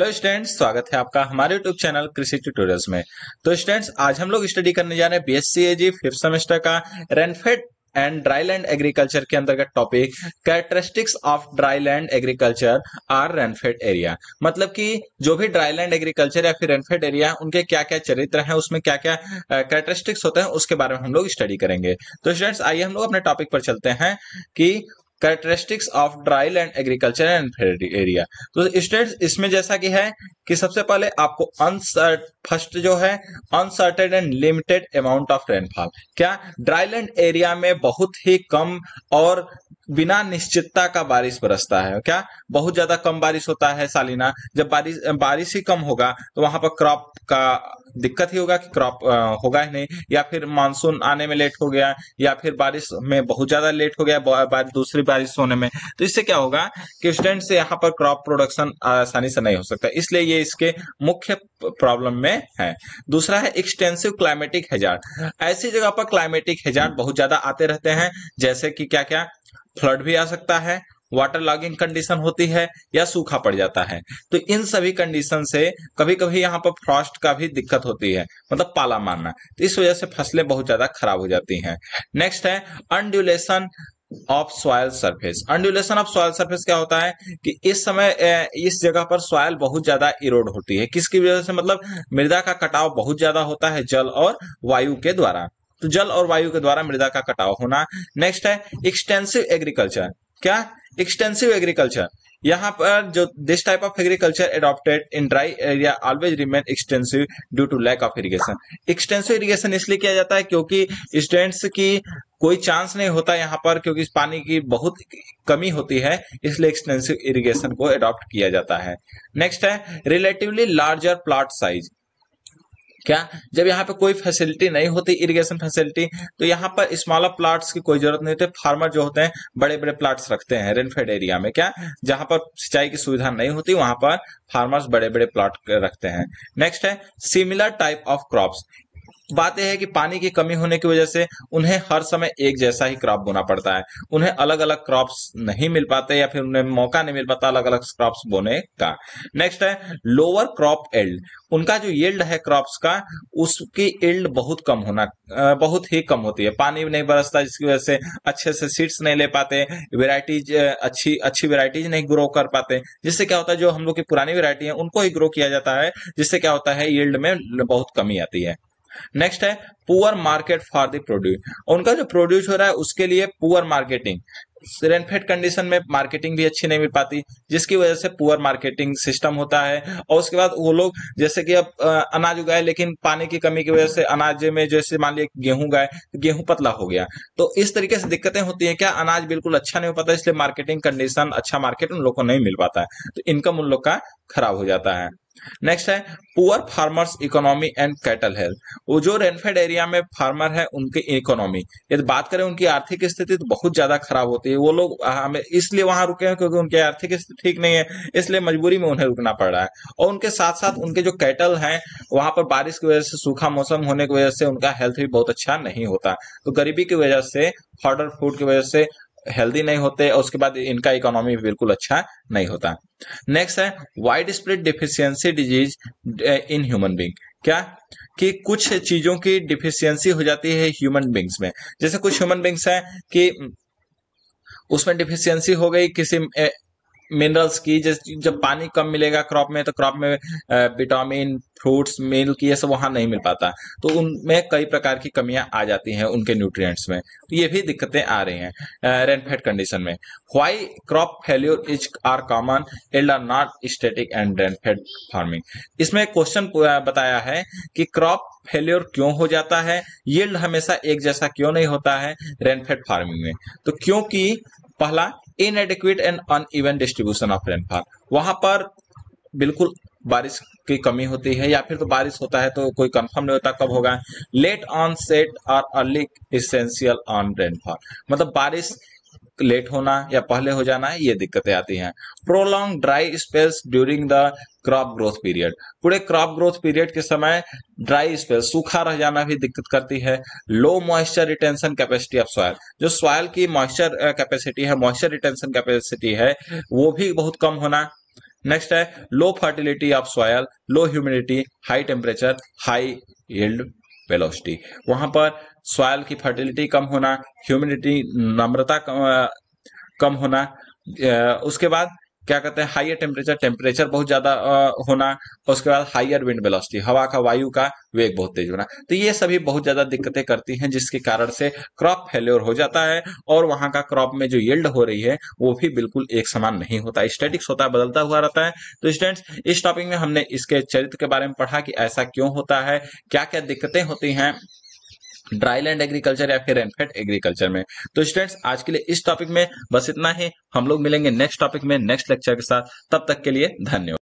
hello students स्वागत है आपका हमारे यूट्यूब चैनल कृषि ट्यूटोरियल्स में तो स्टूडेंट्स आज हम लोग स्टडी करने जा रहे हैं बीएससी एजी फिफ्थ सेमेस्टर का rainfed and dry land agriculture के अंतर्गत topic characteristics of dry land agriculture are rainfed area मतलब कि जो भी ड्राई लैंड एग्रीकल्चर या फिर रेनफेड एरिया उनके क्या क्या चरित्र हैं उसमें क्या क्या कैरेक्टरिस्टिक्स होते हैं उसके बारे में हम लोग स्टडी करेंगे तो स्टूडेंट्स आइए हम लोग अपने टॉपिक पर चलते हैं कि characteristics of dry land agriculture and area तो स्टेट इसमें जैसा कि है कि सबसे पहले आपको अनसर्ट फर्स्ट जो है uncertain and limited amount of rainfall क्या ड्राई लैंड एरिया में बहुत ही कम और बिना निश्चितता का बारिश बरसता है क्या बहुत ज्यादा कम बारिश होता है सालिना जब बारिश बारिश ही कम होगा तो वहां पर क्रॉप का दिक्कत ही होगा कि क्रॉप होगा ही नहीं या फिर मानसून आने में लेट हो गया या फिर बारिश में बहुत ज्यादा लेट हो गया बार, दूसरी बारिश होने में तो इससे क्या होगा कि स्टूडेंट से यहाँ पर क्रॉप प्रोडक्शन आसानी से नहीं हो सकता इसलिए ये इसके मुख्य प्रॉब्लम में है दूसरा है एक्सटेंसिव क्लाइमेटिक हेजार्ड ऐसी जगह पर क्लाइमेटिक हेजार्ड बहुत ज्यादा आते रहते हैं जैसे कि क्या क्या फ्लड भी आ सकता है वाटर लॉगिंग कंडीशन होती है या सूखा पड़ जाता है तो इन सभी कंडीशन से कभी कभी यहाँ पर फ्रॉस्ट का भी दिक्कत होती है मतलब पाला मारना तो इस वजह से फसलें बहुत ज्यादा खराब हो जाती हैं नेक्स्ट है undulation of soil surface undulation of soil surface क्या होता है कि इस समय इस जगह पर सॉयल बहुत ज्यादा इरोड होती है किसकी वजह से मतलब मृदा का कटाव बहुत ज्यादा होता है जल और वायु के द्वारा तो जल और वायु के द्वारा मृदा का कटाव होना नेक्स्ट है एक्सटेंसिव एग्रीकल्चर क्या एक्सटेंसिव एग्रीकल्चर यहाँ पर जो this type of agriculture adopted in dry area always remain extensive due to lack of irrigation extensive irrigation इसलिए किया जाता है क्योंकि स्टूडेंट्स की कोई चांस नहीं होता यहाँ पर क्योंकि पानी की बहुत कमी होती है इसलिए एक्सटेंसिव इरिगेशन को एडॉप्ट किया जाता है नेक्स्ट है रिलेटिवली लार्जर प्लॉट साइज क्या जब यहाँ पे कोई फैसिलिटी नहीं होती इरिगेशन फैसिलिटी तो यहाँ पर स्मॉलर प्लाट्स की कोई जरूरत नहीं होती फार्मर जो होते हैं बड़े बड़े प्लाट्स रखते हैं रेनफेड एरिया में क्या जहां पर सिंचाई की सुविधा नहीं होती वहां पर फार्मर्स बड़े बड़े प्लाट रखते हैं नेक्स्ट है सिमिलर टाइप ऑफ क्रॉप्स बात यह है कि पानी की कमी होने की वजह से उन्हें हर समय एक जैसा ही क्रॉप बोना पड़ता है उन्हें अलग अलग क्रॉप्स नहीं मिल पाते या फिर उन्हें मौका नहीं मिल पाता अलग अलग क्रॉप्स बोने का नेक्स्ट है लोअर क्रॉप एल्ड उनका जो येल्ड है क्रॉप्स का उसकी इल्ड बहुत कम होना बहुत ही कम होती है पानी नहीं बरसता जिसकी वजह से अच्छे से सीड्स नहीं ले पाते वेराइटीज अच्छी अच्छी वेराइटीज नहीं ग्रो कर पाते जिससे क्या होता है जो हम लोग की पुरानी वेरायटी है उनको ही ग्रो किया जाता है जिससे क्या होता है येल्ड में बहुत कमी आती है नेक्स्ट है poor market for the produce उनका जो प्रोड्यूस हो रहा है उसके लिए पुअर मार्केटिंग रेनफेड कंडीशन में मार्केटिंग भी अच्छी नहीं मिल पाती जिसकी वजह से पुअर मार्केटिंग सिस्टम होता है और उसके बाद वो लोग जैसे कि अब अनाज उगाए लेकिन पानी की कमी की वजह से अनाज में जैसे मान लिया गेहूं उगाए गेहूं पतला हो गया तो इस तरीके से दिक्कतें होती है क्या अनाज बिल्कुल अच्छा नहीं हो पाता इसलिए मार्केटिंग कंडीशन अच्छा मार्केट उन लोग को नहीं मिल पाता है तो इनकम उन लोग का खराब हो जाता है नेक्स्ट है poor farmers economy and cattle health वो जो रेनफेड एरिया में फार्मर है उनकी इकोनॉमी यदि बात करें उनकी आर्थिक स्थिति तो बहुत ज्यादा खराब होती है वो लोग हमें इसलिए वहां रुके हैं क्योंकि उनकी आर्थिक स्थिति ठीक नहीं है इसलिए मजबूरी में उन्हें रुकना पड़ रहा है और उनके साथ साथ उनके जो कैटल हैं वहां पर बारिश की वजह से सूखा मौसम होने की वजह से उनका हेल्थ भी बहुत अच्छा नहीं होता तो गरीबी की वजह से हॉर्डर फूड की वजह से हेल्दी नहीं होते और उसके बाद इनका इकोनॉमी बिल्कुल अच्छा नहीं होता नेक्स्ट है wide spread deficiency disease in human being क्या कि कुछ चीजों की डिफिशियंसी हो जाती है ह्यूमन बींग्स में जैसे कुछ ह्यूमन बींग्स हैं कि उसमें डिफिशियंसी हो गई किसी मिनरल्स की जैसे जब पानी कम मिलेगा क्रॉप में तो क्रॉप में विटामिन फ्रूट्स मिल्क ये सब वहां नहीं मिल पाता तो उनमें कई प्रकार की कमियां आ जाती हैं उनके न्यूट्रिएंट्स में तो ये भी दिक्कतें आ रही हैं रेनफेड कंडीशन में why crop failure is are common yield are not static and rainfed farming इसमें क्वेश्चन बताया है कि क्रॉप फेल्योर क्यों हो जाता है येल्ड हमेशा एक जैसा क्यों नहीं होता है रेनफेड फार्मिंग में तो क्योंकि पहला inadequate and uneven distribution of rainfall वहां पर बिल्कुल बारिश की कमी होती है या फिर तो बारिश होता है तो कोई कंफर्म नहीं होता कब होगा लेट ऑन सेट और अर्ली इसेंशियल ऑन रेनफॉल मतलब बारिश लेट होना या पहले हो जाना ये दिक्कतें आती हैं prolong dry spells during the crop growth period पूरे क्रॉप ग्रोथ पीरियड के समय ड्राई स्पेल सूखा रह जाना भी दिक्कत करती है low moisture retention capacity of soil जो सॉयल की मॉइस्चर कैपेसिटी है मॉइस्चर रिटेंशन कैपेसिटी है वो भी बहुत कम होना नेक्स्ट है low fertility of soil low humidity high temperature high yield velocity वहां पर सॉयल की फर्टिलिटी कम होना ह्यूमिडिटी नम्रता कम, कम होना उसके बाद क्या कहते हैं हाइयर टेम्परेचर टेम्परेचर बहुत ज्यादा होना उसके बाद हाइयर विंड वेलोसिटी हवा का वायु का वेग बहुत तेज होना तो ये सभी बहुत ज्यादा दिक्कतें करती हैं जिसके कारण से क्रॉप फेल्योर हो जाता है और वहां का क्रॉप में जो यील्ड हो रही है वो भी बिल्कुल एक समान नहीं होता स्टेटिक्स होता है बदलता हुआ रहता है तो स्टूडेंट्स इस टॉपिक में हमने इसके चरित्र के बारे में पढ़ा कि ऐसा क्यों होता है क्या क्या दिक्कतें होती हैं ड्राई लैंड एग्रीकल्चर या फिर रेनफेड एग्रीकल्चर में तो स्टूडेंट्स आज के लिए इस टॉपिक में बस इतना ही हम लोग मिलेंगे नेक्स्ट टॉपिक में नेक्स्ट लेक्चर के साथ तब तक के लिए धन्यवाद